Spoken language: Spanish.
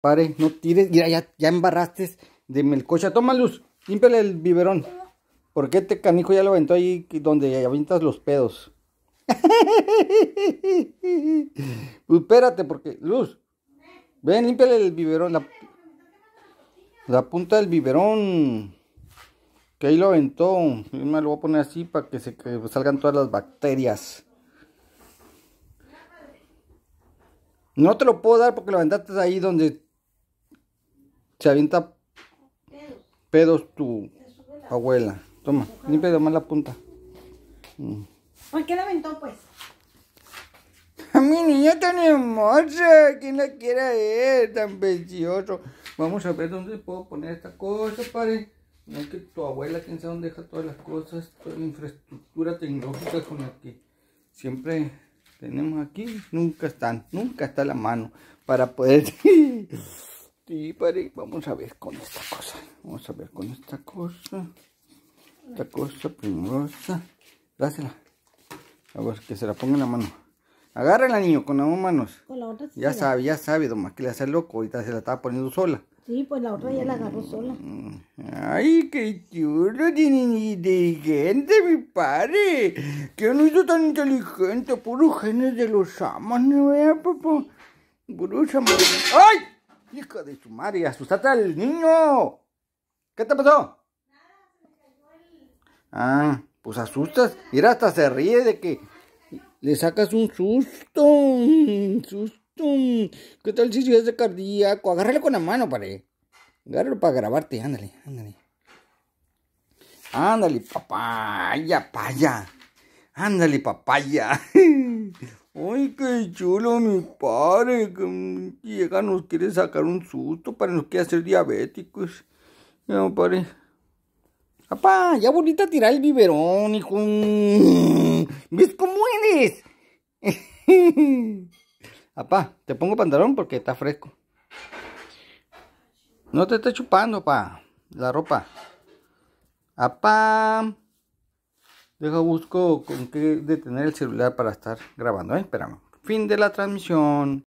Pare, no tires. Mira, ya, ya embarraste de melcocha. Toma luz, límpiale el biberón. Porque este canijo ya lo aventó ahí donde avientas los pedos. pues espérate, porque. Luz. Ven, límpiale el biberón. La, punta del biberón. Que ahí lo aventó. Yo me lo voy a poner así para que se que salgan todas las bacterias. No te lo puedo dar porque lo aventaste ahí donde se avienta pedos tu abuela. Toma, limpia más la punta. Mm. ¿Por qué la aventó, pues? A mi niña tan hermosa, ¿quién la quiera ver? Tan precioso. Vamos a ver dónde puedo poner esta cosa, padre. No es que tu abuela, quién sabe dónde deja todas las cosas, toda la infraestructura tecnológica con la que siempre tenemos aquí, nunca están, nunca está la mano para poder... Sí, pare, vamos a ver con esta cosa. Vamos a ver con esta cosa. Esta cosa primosa. Dásela. A que se la ponga en la mano. Agárrala, niño, con ambas manos. Con la otra sí Ya sabe, ya sabe, don que le hace loco. Ahorita se la estaba poniendo sola. Sí, pues la otra ya la agarró sola. Mm. Ay, qué chulo, de inteligente, mi padre. ¿Qué no hizo tan inteligente? puro genes de los amas, ¿no vea, papá? Puro ¡Ay! ¡Hijo de su madre, asustaste al niño. ¿Qué te pasó? Ah, pues asustas. Mira, hasta se ríe de que le sacas un susto. susto. ¿Qué tal si es de cardíaco? Agárralo con la mano, pare. Agárralo para grabarte. Ándale, ándale. Ándale, papaya, paya. Ándale, papaya. ¡Ay, qué chulo, mi padre! Que mm, llega, nos quiere sacar un susto para nos quiere ser diabéticos. ¡No, padre. Papá, ya bonita tirar el biberón, hijo. ¿Ves cómo eres? ¡Apa, te pongo pantalón porque está fresco. No te está chupando, pa, la ropa. ¡Apa! Deja busco con qué detener el celular para estar grabando. ¿eh? Fin de la transmisión.